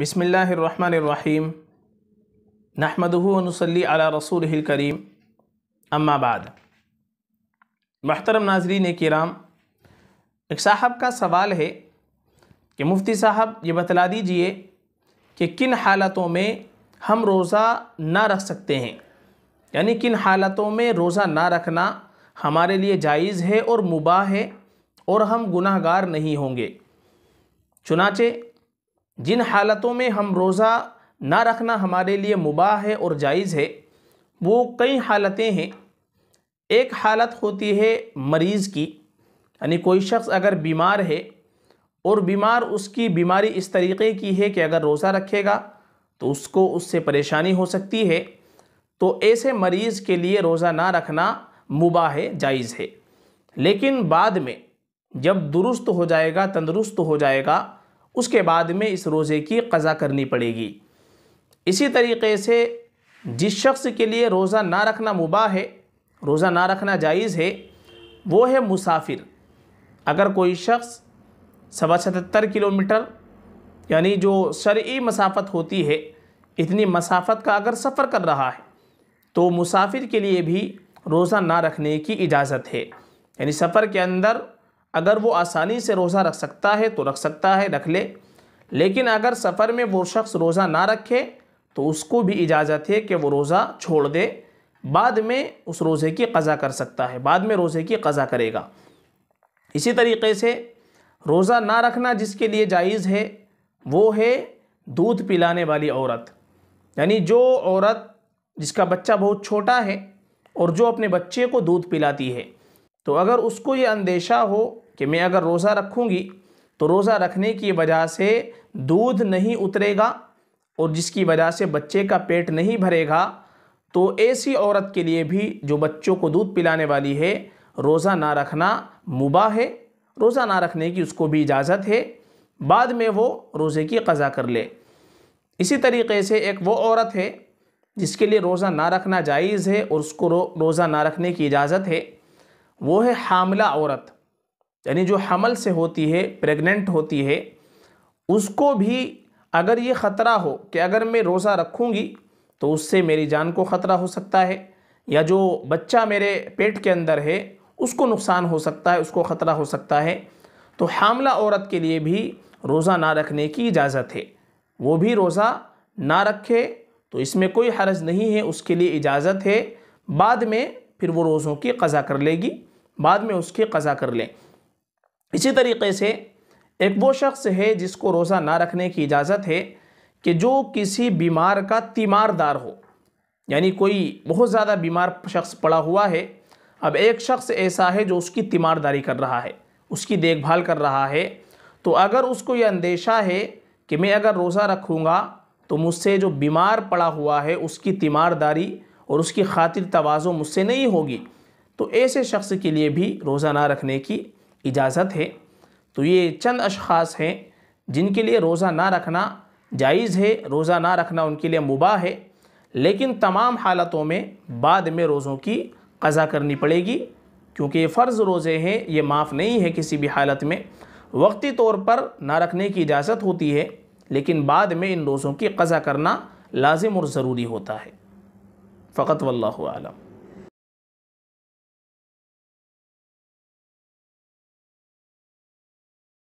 बसमीम नहमदनसली अला रसूल करीम अम्माबाद महतरम नाजरीन कराम एक साहब का सवाल है कि मुफ्ती साहब ये बतला दीजिए कि किन हालतों में हम रोज़ा ना रख सकते हैं यानी किन हालतों में रोज़ा ना रखना हमारे लिए जायज़ है और मुबा है और हम गुनाहगार नहीं होंगे चुनाचे जिन हालतों में हम रोज़ा ना रखना हमारे लिए मुबाह है और जायज़ है वो कई हालतें हैं एक हालत होती है मरीज़ की यानी कोई शख्स अगर बीमार है और बीमार उसकी बीमारी इस तरीके की है कि अगर रोज़ा रखेगा तो उसको उससे परेशानी हो सकती है तो ऐसे मरीज़ के लिए रोज़ा ना रखना मुबा है जायज़ है लेकिन बाद में जब दुरुस्त हो जाएगा तंदुरुस्त हो जाएगा उसके बाद में इस रोज़े की कज़ा करनी पड़ेगी इसी तरीके से जिस शख्स के लिए रोज़ा ना रखना मुबा है रोज़ा ना रखना जायज़ है वो है मुसाफिर अगर कोई शख्स सवा सतहत्तर किलोमीटर यानी जो शर्य मसाफत होती है इतनी मसाफत का अगर सफ़र कर रहा है तो मुसाफिर के लिए भी रोज़ा ना रखने की इजाज़त है यानी सफ़र के अंदर अगर वो आसानी से रोज़ा रख सकता है तो रख सकता है रख ले लेकिन अगर सफ़र में वो शख्स रोज़ा ना रखे तो उसको भी इजाज़त है कि वो रोज़ा छोड़ दे बाद में उस रोज़े की कज़ा कर सकता है बाद में रोज़े की कज़ा करेगा इसी तरीके से रोज़ा ना रखना जिसके लिए जायज़ है वो है दूध पिलाने वाली औरत यानी जो औरत जिसका बच्चा बहुत छोटा है और जो अपने बच्चे को दूध पिलाती है तो अगर उसको ये अंदेशा हो कि मैं अगर रोज़ा रखूँगी तो रोज़ा रखने की वजह से दूध नहीं उतरेगा और जिसकी वजह से बच्चे का पेट नहीं भरेगा तो ऐसी औरत के लिए भी जो बच्चों को दूध पिलाने वाली है रोज़ा ना रखना मुबा है रोज़ा ना रखने की उसको भी इजाज़त है बाद में वो रोज़े की कज़ा कर ले इसी तरीके से एक वो औरत है जिसके लिए रोज़ा ना रखना जायज़ है और उसको रो, रोज़ा ना रखने की इजाज़त है वो है हामला औरत यानी जो हमल से होती है प्रेग्नेंट होती है उसको भी अगर ये ख़तरा हो कि अगर मैं रोज़ा रखूँगी तो उससे मेरी जान को ख़तरा हो सकता है या जो बच्चा मेरे पेट के अंदर है उसको नुकसान हो सकता है उसको ख़तरा हो सकता है तो हामला औरत के लिए भी रोज़ा ना रखने की इजाज़त है वो भी रोज़ा ना रखे तो इसमें कोई हर्ज नहीं है उसके लिए इजाज़त है बाद में फिर वो रोज़ों की कज़ा कर लेगी बाद में उसकी कज़ा कर लें इसी तरीके से एक वो शख्स है जिसको रोज़ा ना रखने की इजाज़त है कि जो किसी बीमार का तीमारदार हो यानी कोई बहुत ज़्यादा बीमार शख्स पड़ा हुआ है अब एक शख्स ऐसा है जो उसकी तीमारदारी कर रहा है उसकी देखभाल कर रहा है तो अगर उसको यह अंदेशा है कि मैं अगर रोज़ा रखूँगा तो मुझसे जो बीमार पड़ा हुआ है उसकी तीमारदारी और उसकी खातिर तोज़ो मुझसे नहीं होगी तो ऐसे शख्स के लिए भी रोज़ा ना रखने की इजाज़त है तो ये चंद अशास हैं जिनके लिए रोज़ा ना रखना जायज़ है रोज़ा ना रखना उनके लिए मुबा है लेकिन तमाम हालतों में बाद में रोज़ों की कज़ा करनी पड़ेगी क्योंकि ये फ़र्ज़ रोज़े हैं ये माफ़ नहीं है किसी भी हालत में वक्ती तौर पर ना रखने की इजाज़त होती है लेकिन बाद में इन रोज़ों की कज़ा करना लाजिम और ज़रूरी होता है फ़कत आलम